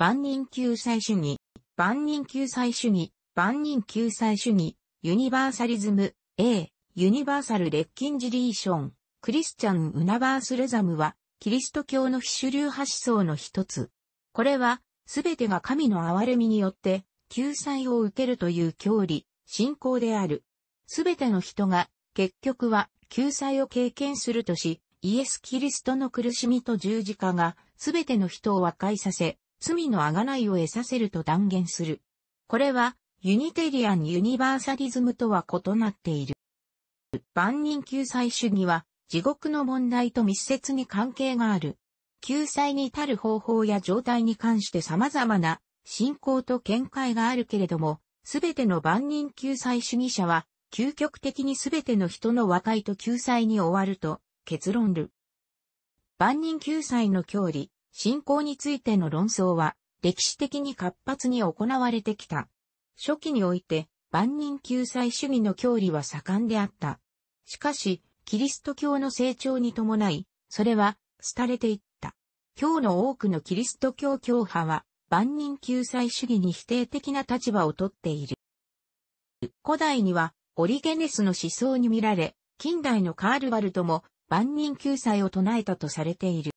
万人救済主義、万人救済主義、万人救済主義、ユニバーサリズム、A、ユニバーサルレッキンジリーション、クリスチャン・ウナバースレザムは、キリスト教の非主流派思想の一つ。これは、すべてが神の憐れみによって、救済を受けるという教理、信仰である。すべての人が、結局は、救済を経験するとし、イエス・キリストの苦しみと十字架が、すべての人を和解させ、罪のあがないを得させると断言する。これは、ユニテリアン・ユニバーサリズムとは異なっている。万人救済主義は、地獄の問題と密接に関係がある。救済に至る方法や状態に関して様々な信仰と見解があるけれども、すべての万人救済主義者は、究極的にすべての人の和解と救済に終わると結論る。万人救済の教理、信仰についての論争は、歴史的に活発に行われてきた。初期において、万人救済主義の教理は盛んであった。しかし、キリスト教の成長に伴い、それは、廃れていった。今日の多くのキリスト教教派は、万人救済主義に否定的な立場をとっている。古代には、オリゲネスの思想に見られ、近代のカールバルトも万人救済を唱えたとされている。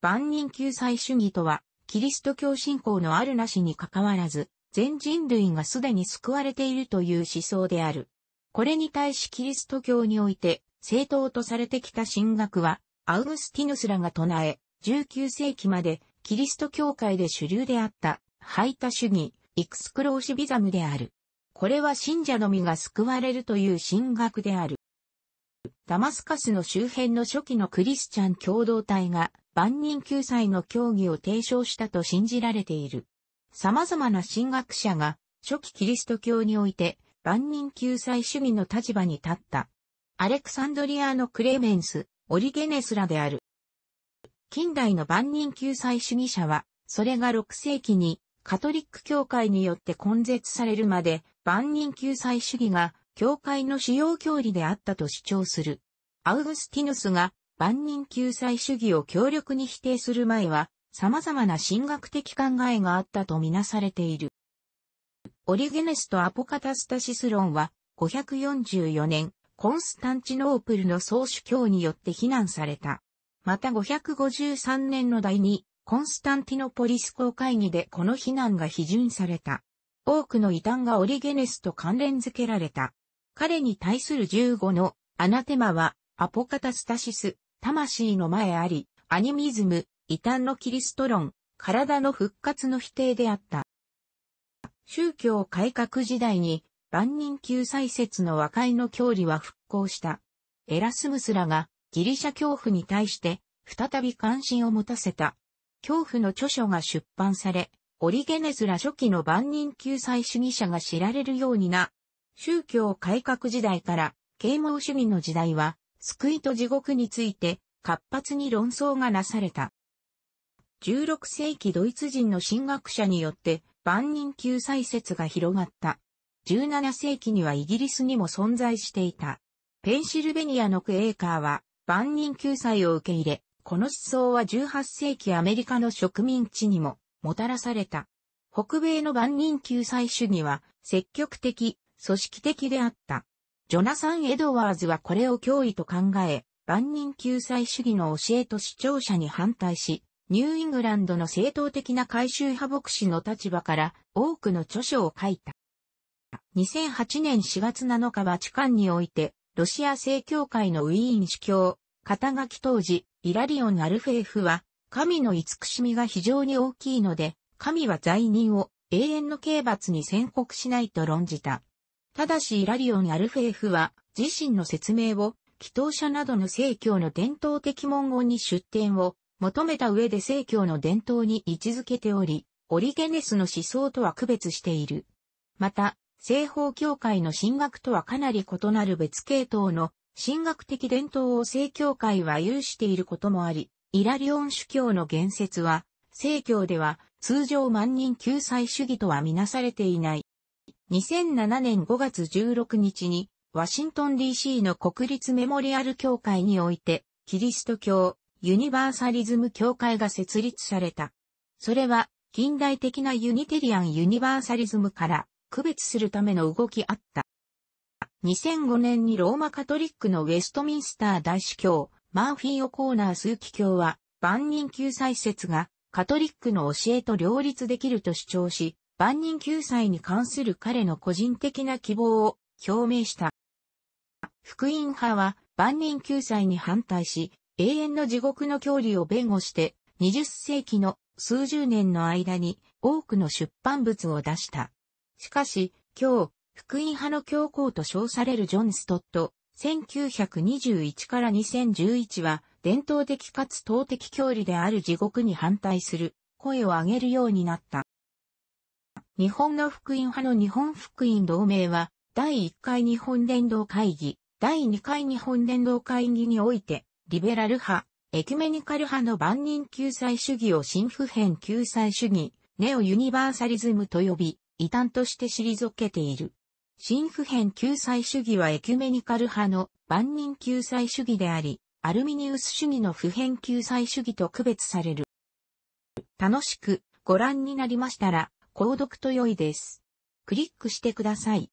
万人救済主義とは、キリスト教信仰のあるなしに関わらず、全人類がすでに救われているという思想である。これに対しキリスト教において、正当とされてきた神学は、アウグスティヌスらが唱え、19世紀までキリスト教会で主流であった、排他主義、イクスクローシビザムである。これは信者のみが救われるという神学である。ダマスカスの周辺の初期のクリスチャン共同体が万人救済の協議を提唱したと信じられている。様々な神学者が初期キリスト教において万人救済主義の立場に立った。アレクサンドリアのクレメンス、オリゲネスらである。近代の万人救済主義者は、それが6世紀にカトリック教会によって根絶されるまで万人救済主義が教会の主要教理であったと主張する。アウグスティヌスが万人救済主義を強力に否定する前は、様々な神学的考えがあったとみなされている。オリゲネスとアポカタスタシス論は、544年、コンスタンチノープルの総主教によって非難された。また553年の第2、コンスタンティノポリス公会議でこの非難が批准された。多くの異端がオリゲネスと関連付けられた。彼に対する15のアナテマは、アポカタスタシス、魂の前あり、アニミズム、異端のキリスト論、体の復活の否定であった。宗教改革時代に万人救済説の和解の教理は復興した。エラスムスらがギリシャ恐怖に対して再び関心を持たせた。恐怖の著書が出版され、オリゲネズら初期の万人救済主義者が知られるようにな。宗教改革時代から啓蒙主義の時代は救いと地獄について活発に論争がなされた。16世紀ドイツ人の神学者によって万人救済説が広がった。17世紀にはイギリスにも存在していた。ペンシルベニアのクエーカーは万人救済を受け入れ、この思想は18世紀アメリカの植民地にももたらされた。北米の万人救済主義は積極的、組織的であった。ジョナサン・エドワーズはこれを脅威と考え、万人救済主義の教えと視聴者に反対し、ニューイングランドの正当的な改修派牧師の立場から多くの著書を書いた。2008年4月7日は地間において、ロシア正教会のウィーン主教、肩書き当時、イラリオン・アルフェーフは、神の慈しみが非常に大きいので、神は罪人を永遠の刑罰に宣告しないと論じた。ただしイラリオン・アルフェーフは自身の説明を、祈祷者などの正教の伝統的文言に出典を求めた上で正教の伝統に位置づけており、オリゲネスの思想とは区別している。また、西方教会の神学とはかなり異なる別系統の神学的伝統を正教会は有していることもあり、イラリオン主教の言説は、正教では通常万人救済主義とはみなされていない2007年5月16日に、ワシントン DC の国立メモリアル協会において、キリスト教、ユニバーサリズム協会が設立された。それは、近代的なユニテリアン・ユニバーサリズムから区別するための動きあった。2005年にローマカトリックのウェストミンスター大主教、マーフィー・オコーナーーキ教は、万人救済説がカトリックの教えと両立できると主張し、万人救済に関する彼の個人的な希望を表明した。福音派は万人救済に反対し、永遠の地獄の距離を弁護して、20世紀の数十年の間に多くの出版物を出した。しかし、今日、福音派の教皇と称されるジョン・ストット、1921から2011は、伝統的かつ党的教理である地獄に反対する声を上げるようになった。日本の福音派の日本福音同盟は、第1回日本伝道会議、第2回日本伝道会議において、リベラル派、エキュメニカル派の万人救済主義を新普遍救済主義、ネオユニバーサリズムと呼び、異端として退けている。新普遍救済主義はエキュメニカル派の万人救済主義であり、アルミニウス主義の普遍救済主義と区別される。楽しくご覧になりましたら、購読と良いです。クリックしてください。